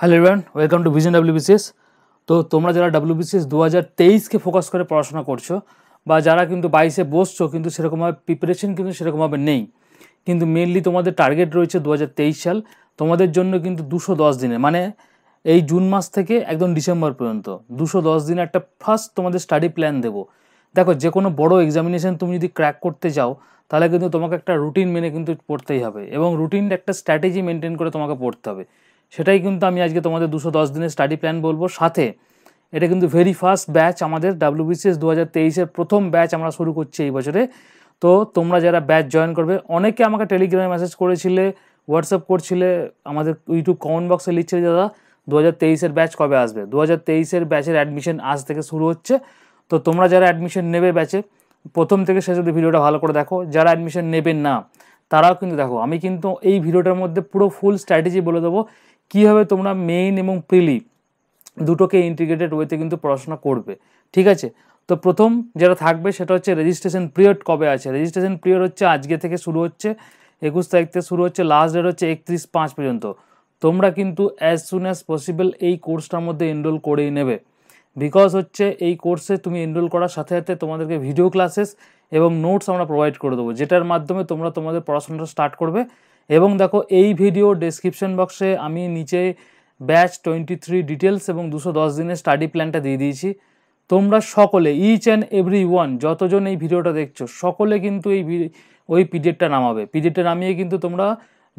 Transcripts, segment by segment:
hello everyone welcome to Vision WBCS তো তোমরা যারা ডাব্লিউবিসিএস দু হাজার তেইশকে ফোকাস করে পড়াশোনা করছো বা যারা কিন্তু বাইশে বসছো কিন্তু সেরকমভাবে প্রিপারেশন কিন্তু সেরকমভাবে নেই কিন্তু মেনলি তোমাদের টার্গেট রয়েছে দু সাল তোমাদের জন্য কিন্তু দুশো দশ দিনে মানে এই জুন মাস থেকে একদম ডিসেম্বর পর্যন্ত দুশো দশ দিনে একটা ফার্স্ট তোমাদের স্টাডি প্ল্যান দেবো দেখো যে কোনো বড় এক্সামিনেশান তুমি যদি ক্র্যাক করতে যাও তাহলে কিন্তু তোমাকে একটা রুটিন মেনে কিন্তু পড়তেই হবে এবং রুটিন একটা স্ট্র্যাটেজি মেনটেন করে তোমাকে পড়তে হবে সেটাই কিন্তু আমি আজকে তোমাদের দুশো দশ দিনের স্টাডি প্ল্যান বলবো সাথে এটা কিন্তু ভেরি ফার্স্ট ব্যাচ আমাদের ডাব্লিউবিসিএস দু হাজার তেইশের প্রথম ব্যাচ আমরা শুরু করছি এই বছরে তো তোমরা যারা ব্যাচ জয়েন করবে অনেকে আমাকে টেলিগ্রামে মেসেজ করেছিলে হোয়াটসঅ্যাপ করছিলে আমাদের ইউটিউব কমেন্ট বক্সে লিখছিলে দাদা দু হাজার তেইশের ব্যাচ কবে আসবে দু হাজার তেইশের ব্যাচের অ্যাডমিশন আজ থেকে শুরু হচ্ছে তো তোমরা যারা অ্যাডমিশন নেবে ব্যাচে প্রথম থেকে শেষ অব্দি ভিডিওটা ভালো করে দেখো যারা অ্যাডমিশন নেবেন না তারাও কিন্তু দেখো আমি কিন্তু এই ভিডিওটার মধ্যে পুরো ফুল স্ট্র্যাটেজি বলে দেবো কীভাবে তোমরা মেইন এবং প্রিলি দুটোকে ইন্টিগ্রেটেড ওয়েতে কিন্তু পড়াশোনা করবে ঠিক আছে তো প্রথম যেটা থাকবে সেটা হচ্ছে রেজিস্ট্রেশন পিরিয়ড কবে আছে রেজিস্ট্রেশন পিরিয়ড হচ্ছে আজকে থেকে শুরু হচ্ছে একুশ তারিখ থেকে শুরু হচ্ছে লাস্ট ডেট হচ্ছে একত্রিশ পাঁচ পর্যন্ত তোমরা কিন্তু অ্যাজ সুন অ্যাজ পসিবল এই কোর্সটার মধ্যে এনরোল করেই নেবে বিকজ হচ্ছে এই কোর্সে তুমি এনরোল করার সাথে সাথে তোমাদেরকে ভিডিও ক্লাসেস এবং নোটস আমরা প্রোভাইড করে দেবো যেটার মাধ্যমে তোমরা তোমাদের পড়াশোনাটা স্টার্ট করবে এবং দেখো এই ভিডিও ডেসক্রিপশন বক্সে আমি নিচে ব্যাচ টোয়েন্টি থ্রি ডিটেলস এবং দুশো দশ দিনের স্টাডি প্ল্যানটা দিয়ে দিয়েছি তোমরা সকলে ইচ অ্যান্ড এভরি ওয়ান যতজন এই ভিডিওটা দেখছো সকলে কিন্তু এই ওই পিরিয়ডটা নামাবে পিরিয়ডটা নামিয়ে কিন্তু তোমরা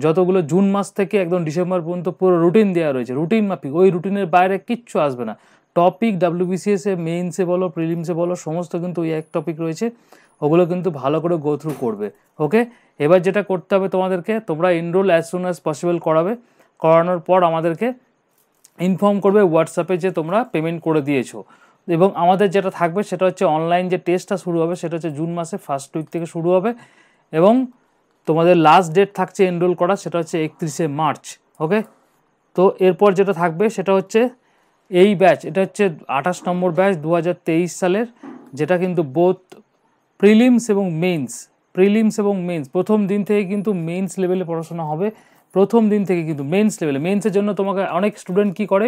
যতগুলো জুন মাস থেকে একদম ডিসেম্বর পর্যন্ত পুরো রুটিন দেওয়া রয়েছে রুটিন মাফিক ওই রুটিনের বাইরে কিচ্ছু আসবে না টপিক ডাব্লিউবিসিএসে মেইনসে বলো প্রিলিমসে বলো সমস্ত কিন্তু ওই এক টপিক রয়েছে ওগুলো কিন্তু ভালো করে গো থ্রু করবে ওকে এবার যেটা করতে হবে তোমাদেরকে তোমরা enrol as soon as possible করাবে করানোর পর আমাদেরকে ইনফর্ম করবে হোয়াটসঅ্যাপে যে তোমরা পেমেন্ট করে দিয়েছো এবং আমাদের যেটা থাকবে সেটা হচ্ছে অনলাইন যে টেস্টটা শুরু হবে সেটা হচ্ছে জুন মাসে ফার্স্ট উইক থেকে শুরু হবে এবং তোমাদের লাস্ট ডেট থাকছে এনরোল করা সেটা হচ্ছে একত্রিশে মার্চ ওকে তো এরপর যেটা থাকবে সেটা হচ্ছে এই ব্যাচ এটা হচ্ছে আঠাশ নম্বর ব্যাচ দু সালের যেটা কিন্তু বোথ প্রিলিমস এবং মেন্স প্রিলিমস এবং মেন্স প্রথম দিন থেকে কিন্তু মেন্স লেভেলে পড়াশোনা হবে প্রথম দিন থেকে কিন্তু মেন্স লেভেলে মেন্সের জন্য তোমাকে অনেক স্টুডেন্ট কি করে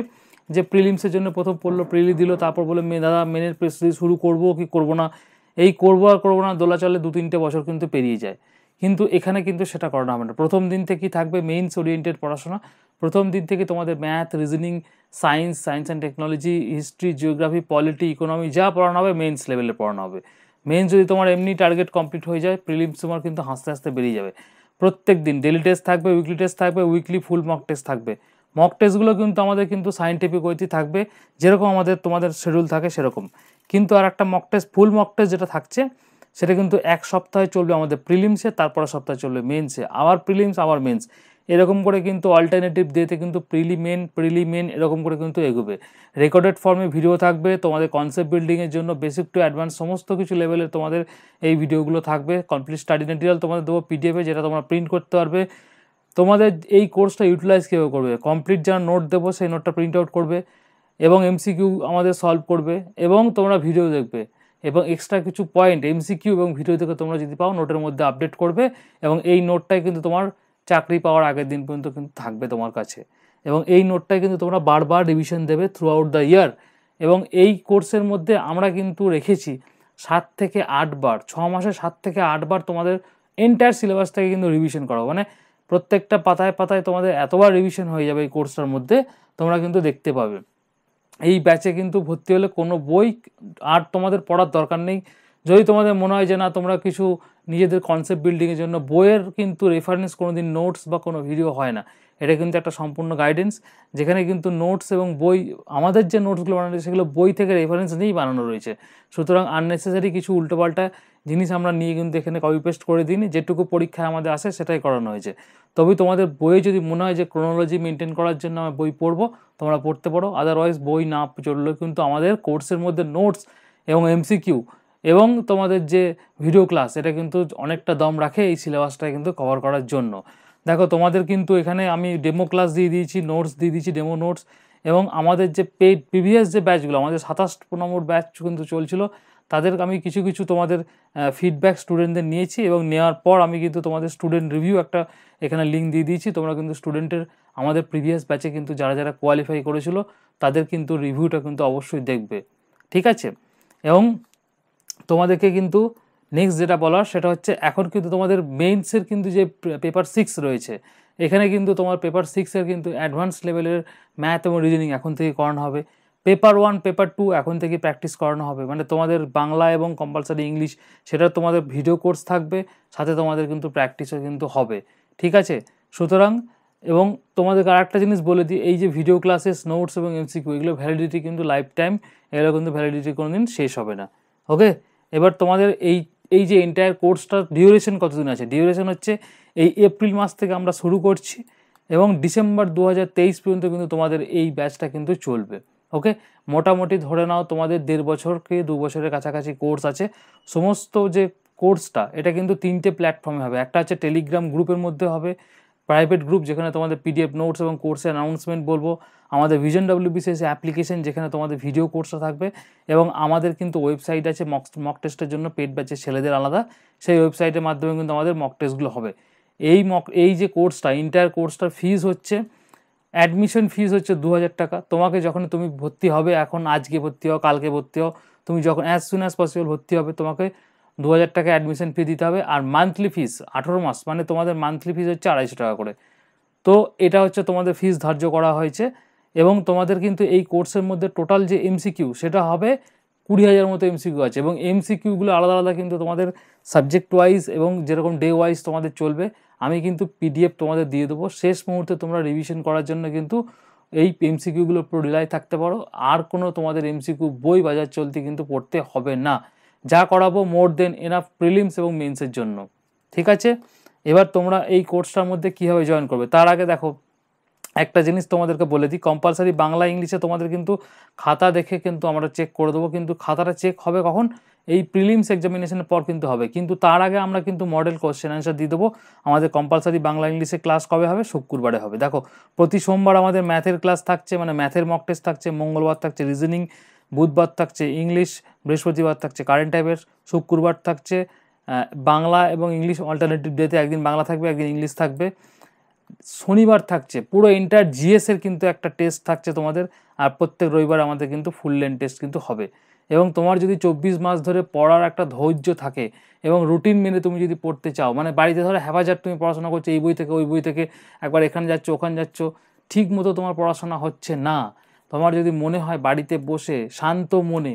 যে প্রিলিমসের জন্য প্রথম পড়লো প্রিলি দিল তারপর বলে মেয়ে দাদা মেনের প্রস্তুতি শুরু করবো কি করবো না এই করবো আর করবো না দোলাচলে দু তিনটে বছর কিন্তু পেরিয়ে যায় কিন্তু এখানে কিন্তু সেটা করানো হবে না প্রথম দিন থেকেই থাকবে মেইনস ওরিয়েন্টেড পড়াশোনা প্রথম দিন থেকে তোমাদের math reasoning science science and technology history geography polity economy যা পড়ানো হবে মেইনস লেভেলে পড়ানো হবে মেন যদি তোমার এমনি টার্গেট কমপ্লিট হয়ে যায় প্রিলিমস তোমার কিন্তু হাসতে হাসতে বেরিয়ে যাবে প্রত্যেক দিন ডেলি টেস্ট থাকবে উইকলি টেস্ট থাকবে উইকলি ফুল মক টেস্ট থাকবে মক টেস্টগুলো কিন্তু আমাদের কিন্তু সাইন্টিফিক ওয়েতে থাকবে যেরকম আমাদের তোমাদের শিডিউল থাকে সেরকম কিন্তু আর একটা mock test full mock test যেটা থাকছে সেটা কিন্তু এক সপ্তাহে চলবে আমাদের প্রিলিমসে তারপরে সপ্তাহে চলবে মেন্সে আবার প্রিলিমস আবার মেন্স এরকম করে কিন্তু অল্টারনেটিভ ডেতে কিন্তু প্রিলিমেন প্রিলিমেন এরকম করে কিন্তু এগোবে রেকর্ডেড ফর্মে ভিডিও থাকবে তোমাদের কনসেপ্ট বিল্ডিংয়ের জন্য বেসিক টু অ্যাডভান্স সমস্ত কিছু লেভেলে তোমাদের এই ভিডিওগুলো থাকবে কমপ্লিট স্টাডি মেটেরিয়াল তোমাদের দেবো পিডিএফে যেটা তোমরা প্রিন্ট করতে পারবে তোমাদের এই কোর্সটা ইউটিলাইজ কীভাবে করবে কমপ্লিট যারা নোট দেবো সেই নোটটা প্রিন্ট আউট করবে এবং এমসিকিউ আমাদের সলভ করবে এবং তোমরা ভিডিও দেখবে এবং এক্সট্রা কিছু পয়েন্ট এমসিকিউ এবং ভিডিও দেখে তোমরা যদি পাও নোটের মধ্যে আপডেট করবে এবং এই নোটটাই কিন্তু তোমার চাকরি পাওয়ার আগের দিন পর্যন্ত কিন্তু থাকবে তোমার কাছে এবং এই নোটটাই কিন্তু তোমরা বারবার রিভিশন দেবে থ্রু আউট দ্য ইয়ার এবং এই কোর্সের মধ্যে আমরা কিন্তু রেখেছি সাত থেকে আটবার ছ মাসে সাত থেকে আটবার তোমাদের এন্টায়ার সিলেবাস থেকে কিন্তু রিভিশন করো মানে প্রত্যেকটা পাতায় পাতায় তোমাদের এতবার রিভিশন হয়ে যাবে এই কোর্সটার মধ্যে তোমরা কিন্তু দেখতে পাবে এই ব্যাচে কিন্তু ভর্তি হলে কোনো বই আর তোমাদের পড়ার দরকার নেই যদি তোমাদের মনে হয় যে না তোমরা কিছু নিজেদের কনসেপ্ট বিল্ডিংয়ের জন্য বইয়ের কিন্তু রেফারেন্স কোনো দিন নোটস বা কোনো ভিডিও হয় না এটা কিন্তু একটা সম্পূর্ণ গাইডেন্স যেখানে কিন্তু নোটস এবং বই আমাদের যে নোটসগুলো বানানো সেগুলো বই থেকে রেফারেন্স নিয়েই বানানো রয়েছে সুতরাং আননেসেসারি কিছু উল্টোপাল্টা জিনিস আমরা নিয়ে কিন্তু এখানে কপি পেস্ট করে দিন যেটুকু পরীক্ষায় আমাদের আসে সেটাই করানো হয়েছে তবে তোমাদের বইয়ে যদি মনে হয় যে ক্রোনোলজি মেনটেন করার জন্য আমি বই পড়বো তোমরা পড়তে পারো আদারওয়াইজ বই না চললেও কিন্তু আমাদের কোর্সের মধ্যে নোটস এবং এমসিকিউ এবং তোমাদের যে ভিডিও ক্লাস এটা কিন্তু অনেকটা দম রাখে এই সিলেবাসটা কিন্তু কভার করার জন্য দেখো তোমাদের কিন্তু এখানে আমি ডেমো ক্লাস দিয়ে দিয়েছি নোটস দিয়ে দিয়েছি ডেমো নোটস এবং আমাদের যে পেড প্রিভিয়াস যে ব্যাচগুলো আমাদের সাতাশ নম্বর ব্যাচ কিন্তু চলছিল তাদের আমি কিছু কিছু তোমাদের ফিডব্যাক স্টুডেন্টদের নিয়েছি এবং নেওয়ার পর আমি কিন্তু তোমাদের স্টুডেন্ট রিভিউ একটা এখানে লিঙ্ক দিয়ে দিয়েছি তোমরা কিন্তু স্টুডেন্টের আমাদের প্রিভিয়াস ব্যাচে কিন্তু যারা যারা কোয়ালিফাই করেছিল তাদের কিন্তু রিভিউটা কিন্তু অবশ্যই দেখবে ঠিক আছে এবং তোমাদেরকে কিন্তু নেক্সট যেটা বলার সেটা হচ্ছে এখন কিন্তু তোমাদের মেইনসের কিন্তু যে পেপার সিক্স রয়েছে এখানে কিন্তু তোমার পেপার সিক্সের কিন্তু অ্যাডভান্স লেভেলের ম্যাথ এবং রিজনিং এখন থেকে করানো হবে পেপার ওয়ান পেপার টু এখন থেকে প্র্যাকটিস করানো হবে মানে তোমাদের বাংলা এবং কম্পালসারি ইংলিশ সেটা তোমাদের ভিডিও কোর্স থাকবে সাথে তোমাদের কিন্তু প্র্যাকটিসও কিন্তু হবে ঠিক আছে সুতরাং এবং তোমাদেরকে আর একটা জিনিস বলে দিই এই যে ভিডিও ক্লাসেস নোটস এবং এমসিকিউ এগুলো ভ্যালিডিটি কিন্তু লাইফ টাইম এগুলো কিন্তু ভ্যালিডিটি কোনো দিন শেষ হবে না ওকে এবার তোমাদের এই এই যে এন্টায়ার কোর্সটার ডিউরেশন কতদিন আছে ডিউরেশন হচ্ছে এই এপ্রিল মাস থেকে আমরা শুরু করছি এবং ডিসেম্বর দু পর্যন্ত কিন্তু তোমাদের এই ব্যাচটা কিন্তু চলবে ওকে মোটামুটি ধরে নাও তোমাদের দেড় বছরকে দু বছরের কাছাকাছি কোর্স আছে সমস্ত যে কোর্সটা এটা কিন্তু তিনটে প্ল্যাটফর্মে হবে একটা হচ্ছে টেলিগ্রাম গ্রুপের মধ্যে হবে প্রাইভেট গ্রুপ যেখানে তোমাদের পিডিএফ নোটস এবং কোর্সের অ্যানাউন্সমেন্ট বলবো আমাদের ভিজন ডাব্লিউবিসিএস অ্যাপ্লিকেশন যেখানে তোমাদের ভিডিও কোর্সটা থাকবে এবং আমাদের কিন্তু ওয়েবসাইট আছে মক মক টেস্টের জন্য পেড ব্যাচের ছেলেদের আলাদা সেই ওয়েবসাইটের মাধ্যমে কিন্তু আমাদের মক টেস্টগুলো হবে এই মক এই যে কোর্সটা ইন্টায়ার কোর্সটার ফিজ হচ্ছে অ্যাডমিশন ফিজ হচ্ছে দু টাকা তোমাকে যখন তুমি ভর্তি হবে এখন আজকে ভর্তি হও কালকে ভর্তি হও তুমি যখন অ্যাজ সুন অ্যাজ পসিবল ভর্তি হবে তোমাকে দু হাজার টাকা অ্যাডমিশন ফি দিতে হবে আর মান্থলি ফিস আঠেরো মাস মানে তোমাদের মান্থলি ফিস হচ্ছে আড়াইশো টাকা করে তো এটা হচ্ছে তোমাদের ফিস ধার্য করা হয়েছে এবং তোমাদের কিন্তু এই কোর্সের মধ্যে টোটাল যে এমসিকিউ সেটা হবে কুড়ি হাজার মতো এমসিকিউ আছে এবং এমসিকিউগুলো আলাদা আলাদা কিন্তু তোমাদের সাবজেক্ট ওয়াইজ এবং যেরকম ডে ওয়াইজ তোমাদের চলবে আমি কিন্তু পিডিএফ তোমাদের দিয়ে দেবো শেষ মুহূর্তে তোমরা রিভিশন করার জন্য কিন্তু এই এমসিকিউগুলোর উপর রিলাই থাকতে পারো আর কোনো তোমাদের এমসিকিউ বই বাজার চলতে কিন্তু পড়তে হবে না যা করাবো মোর দেন এনাফ প্রিলিমস এবং মেন্সের জন্য ঠিক আছে এবার তোমরা এই কোর্সটার মধ্যে কীভাবে জয়েন করবে তার আগে দেখো একটা জিনিস তোমাদেরকে বলে দিই কম্পালসারি বাংলা ইংলিশে তোমাদের কিন্তু খাতা দেখে কিন্তু আমরা চেক করে দেবো কিন্তু খাতাটা চেক হবে কখন এই প্রিলিমস এক্সামিনেশনের পর কিন্তু হবে কিন্তু তার আগে আমরা কিন্তু মডেল কোশ্চেন অ্যান্সার দিয়ে দেবো আমাদের কম্পালসারি বাংলা ইংলিশে ক্লাস কবে হবে শুক্রবারে হবে দেখো প্রতি সোমবার আমাদের ম্যাথের ক্লাস থাকছে মানে ম্যাথের মক টেস্ট থাকছে মঙ্গলবার থাকছে রিজনিং বুধবার থাকছে ইংলিশ বৃহস্পতিবার থাকছে কারেন্ট টাইপের শুক্রবার থাকছে বাংলা এবং ইংলিশ অল্টারনেটিভ ডেতে একদিন বাংলা থাকবে একদিন ইংলিশ থাকবে শনিবার থাকছে পুরো ইন্টার জিএসের কিন্তু একটা টেস্ট থাকছে তোমাদের আর প্রত্যেক রবিবার আমাদের কিন্তু ফুল লেন টেস্ট কিন্তু হবে এবং তোমার যদি চব্বিশ মাস ধরে পড়ার একটা ধৈর্য থাকে এবং রুটিন মেনে তুমি যদি পড়তে চাও মানে বাড়িতে ধরো হ্যাভাজার তুমি পড়াশোনা করছো এই বই থেকে ওই বই থেকে একবার এখানে যাচ্ছ ওখানে যাচ্ছ ঠিক মতো তোমার পড়াশোনা হচ্ছে না তোমার যদি মনে হয় বাড়িতে বসে শান্ত মনে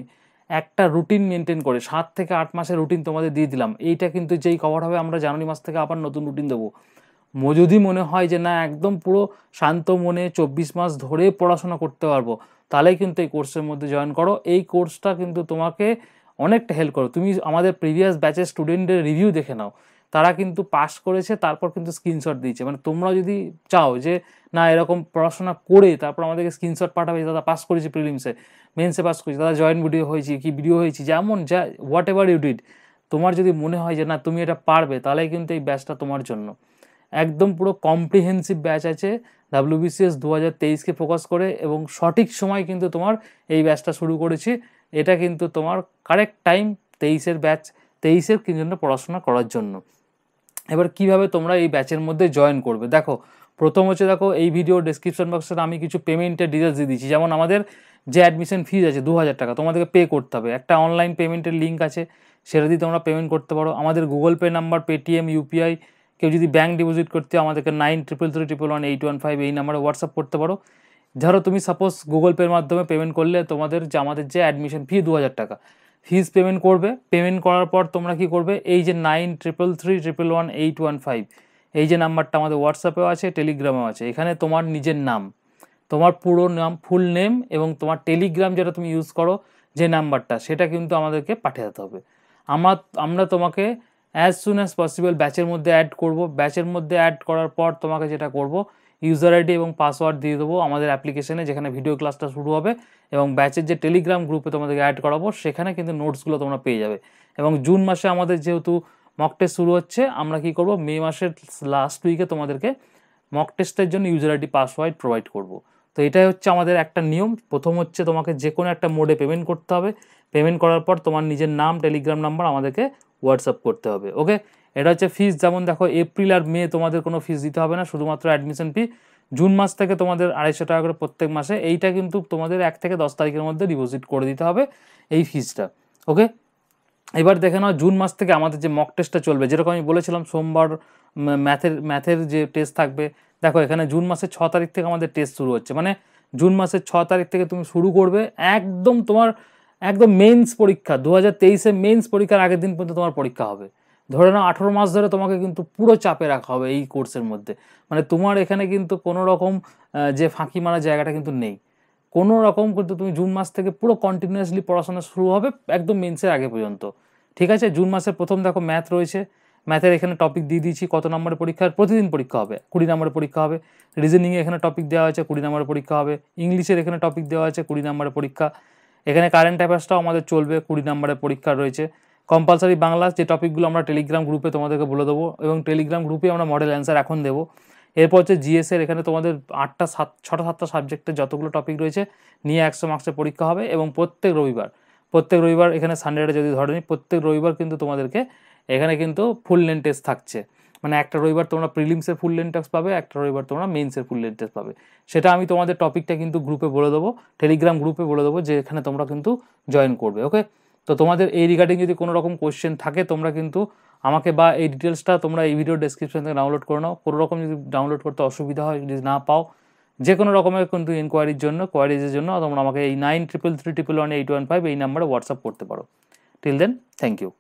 একটা রুটিন মেনটেন করে সাত থেকে আট মাসের রুটিন তোমাদের দিয়ে দিলাম এইটা কিন্তু যেই কভার হবে আমরা জানুয়ারি মাস থেকে আবার নতুন রুটিন দেবো যদি মনে হয় যে না একদম পুরো শান্ত মনে চব্বিশ মাস ধরে পড়াশোনা করতে পারবো তাহলেই কিন্তু এই কোর্সের মধ্যে জয়েন করো এই কোর্সটা কিন্তু তোমাকে অনেকটা হেল্প করো তুমি আমাদের প্রিভিয়াস ব্যাচের স্টুডেন্টের রিভিউ দেখে নাও তারা কিন্তু পাস করেছে তারপর কিন্তু স্ক্রিনশট দিয়েছে মানে তোমরা যদি চাও যে না এরকম পড়াশোনা করে তারপর আমাদেরকে স্ক্রিনশট পাঠাবে দাদা পাস করেছি প্রিলিমসে মেন্সে পাস করেছি দাদা জয়েন্ট ভিডিও হয়েছি কি ভিডিও হয়েছি যেমন যা হোয়াট এভার ইউ ডিড তোমার যদি মনে হয় যে না তুমি এটা পারবে তাহলে কিন্তু এই ব্যাচটা তোমার জন্য একদম পুরো কম্প্রিহেন্সিভ ব্যাচ আছে ডাব্লিউবিসিএস দু হাজার তেইশকে ফোকাস করে এবং সঠিক সময় কিন্তু তোমার এই ব্যাচটা শুরু করেছি এটা কিন্তু তোমার কারেক্ট টাইম তেইশের ব্যাচ তেইশের জন্য পড়াশোনা করার জন্য এবার কিভাবে তোমরা এই ব্যাচের মধ্যে জয়েন করবে দেখো প্রথম হচ্ছে দেখো এই ভিডিও ডিসক্রিপশন বক্সে আমি কিছু পেমেন্টের ডিটেলস দিয়ে দিচ্ছি যেমন আমাদের যে অ্যাডমিশন ফিজ আছে দু হাজার টাকা তোমাদেরকে পে করতে হবে একটা অনলাইন পেমেন্টের লিঙ্ক আছে সেটা দিয়ে তোমরা পেমেন্ট করতে পারো আমাদের Google Pay number Paytm UPI কেউ যদি ব্যাঙ্ক ডিপোজিট করতে আমাদেরকে nine triple three triple one eight one five এই নাম্বারে হোয়াটসঅ্যাপ করতে পারো ধরো তুমি সাপোজ গুগল পের মাধ্যমে পেমেন্ট করলে তোমাদের যে আমাদের যে অ্যাডমিশন ফি দু হাজার টাকা ফিজ পেমেন্ট করবে পেমেন্ট করার পর তোমরা কি করবে এই যে nine triple three triple one eight one five এই যে নাম্বারটা আমাদের হোয়াটসঅ্যাপেও আছে টেলিগ্রামেও আছে এখানে তোমার নিজের নাম তোমার পুরো নাম ফুল নেম এবং তোমার টেলিগ্রাম যেটা তুমি ইউজ করো যে নাম্বারটা সেটা কিন্তু আমাদেরকে পাঠিয়ে দিতে হবে আমার আমরা তোমাকে অ্যাজ সুন অ্যাজ পসিবল ব্যাচের মধ্যে অ্যাড করব ব্যাচের মধ্যে অ্যাড করার পর তোমাকে যেটা করবো ইউজার আইডি এবং পাসওয়ার্ড দিয়ে দেবো আমাদের অ্যাপ্লিকেশনে যেখানে ভিডিও ক্লাসটা শুরু হবে এবং ব্যাচের যে টেলিগ্রাম গ্রুপে তোমাদেরকে অ্যাড করাবো সেখানে কিন্তু নোটসগুলো তোমরা পেয়ে যাবে এবং জুন মাসে আমাদের যেহেতু মক টেস্ট শুরু হচ্ছে আমরা কি করব মে মাসের লাস্ট উইকে তোমাদেরকে মক টেস্টের জন্য ইউজার আইডি পাসওয়ার্ড প্রোভাইড করব তো এটাই হচ্ছে আমাদের একটা নিয়ম প্রথম হচ্ছে তোমাকে যে কোনো একটা মোডে পেমেন্ট করতে হবে পেমেন্ট করার পর তোমার নিজের নাম টেলিগ্রাম নাম্বার আমাদেরকে হোয়াটসঅ্যাপ করতে হবে ওকে এটা হচ্ছে ফিস যেমন দেখো এপ্রিল আর মে তোমাদের কোনো ফিস দিতে হবে না শুধুমাত্র অ্যাডমিশন ফি জুন মাস থেকে তোমাদের আড়াইশো টাকা করে প্রত্যেক মাসে এইটা কিন্তু তোমাদের এক থেকে দশ তারিখের মধ্যে ডিপোজিট করে দিতে হবে এই ফিসটা ওকে এবার দেখে নাও জুন মাস থেকে আমাদের যে মক টেস্টটা চলবে যেরকম আমি বলেছিলাম সোমবার ম্যাথের ম্যাথের যে টেস্ট থাকবে দেখো এখানে জুন মাসের ছ তারিখ থেকে আমাদের টেস্ট শুরু হচ্ছে মানে জুন মাসের ছ তারিখ থেকে তুমি শুরু করবে একদম তোমার একদম মেন্স পরীক্ষা দু হাজার তেইশে মেন্স পরীক্ষার আগের দিন পর্যন্ত তোমার পরীক্ষা হবে ধরে নাও আঠেরো মাস ধরে তোমাকে কিন্তু পুরো চাপে রাখা হবে এই কোর্সের মধ্যে মানে তোমার এখানে কিন্তু কোনো রকম যে ফাঁকি মারা জায়গাটা কিন্তু নেই কোনো রকম কিন্তু তুমি জুন মাস থেকে পুরো কন্টিনিউয়াসলি পড়াশোনা শুরু হবে একদম মেন্সের আগে পর্যন্ত ঠিক আছে জুন মাসের প্রথম দেখো ম্যাথ রয়েছে ম্যাথের এখানে টপিক দিয়ে দিয়েছি কত নম্বরের পরীক্ষার প্রতিদিন পরীক্ষা হবে কুড়ি নম্বরের পরীক্ষা হবে রিজনিংয়ে এখানে টপিক দেওয়া হয়েছে কুড়ি নম্বরের পরীক্ষা হবে ইংলিশের এখানে টপিক দেওয়া হয়েছে কুড়ি নম্বরের পরীক্ষা এখানে কারেন্ট অ্যাফেয়ার্সটাও আমাদের চলবে কুড়ি নম্বরের পরীক্ষা রয়েছে কম্পালসারি বাংলা যে টপিকগুলো আমরা টেলিগ্রাম গ্রুপে তোমাদেরকে বলে দেবো এবং টেলিগ্রাম গ্রুপে আমরা মডেল অ্যান্সার এখন দেবো এরপর হচ্ছে জিএসের এখানে তোমাদের আটটা সাত ছটা সাতটা সাবজেক্টের যতগুলো টপিক রয়েছে নিয়ে একশো মার্কসের পরীক্ষা হবে এবং প্রত্যেক রবিবার প্রত্যেক রবিবার এখানে সানডেটা যদি ধরেনি প্রত্যেক রবিবার কিন্তু তোমাদেরকে এখানে কিন্তু ফুল লেন টেস্ট থাকছে মানে একটা রবিবার তোমরা প্রিলিমসের ফুল লেন টেস্ট পাবে একটা রবিবার তোমরা মেন্সের ফুল লেন টেস্ট পাবে সেটা আমি তোমাদের টপিকটা কিন্তু গ্রুপে বলে দেবো টেলিগ্রাম গ্রুপে বলে দেবো যে এখানে তোমরা কিন্তু জয়েন করবে ওকে তো তোমাদের এই রিগার্ডিং যদি কোনো রকম কোয়েশ্চেন থাকে তোমরা কিন্তু আমাকে বা এই ডিটেলসটা তোমরা এই ভিডিও ডেসক্রিপশন থেকে ডাউনলোড করে নাও কোনো রকম যদি ডাউনলোড করতে অসুবিধা হয় যদি না পাও যে কোনো রকমের কিন্তু ইনকোয়ারির জন্য কোয়ারিজের জন্য তোমরা আমাকে এই nine triple three triple one eight one five এই নাম্বারে হোয়াটসঅ্যাপ করতে পারো টিল দেন থ্যাংক ইউ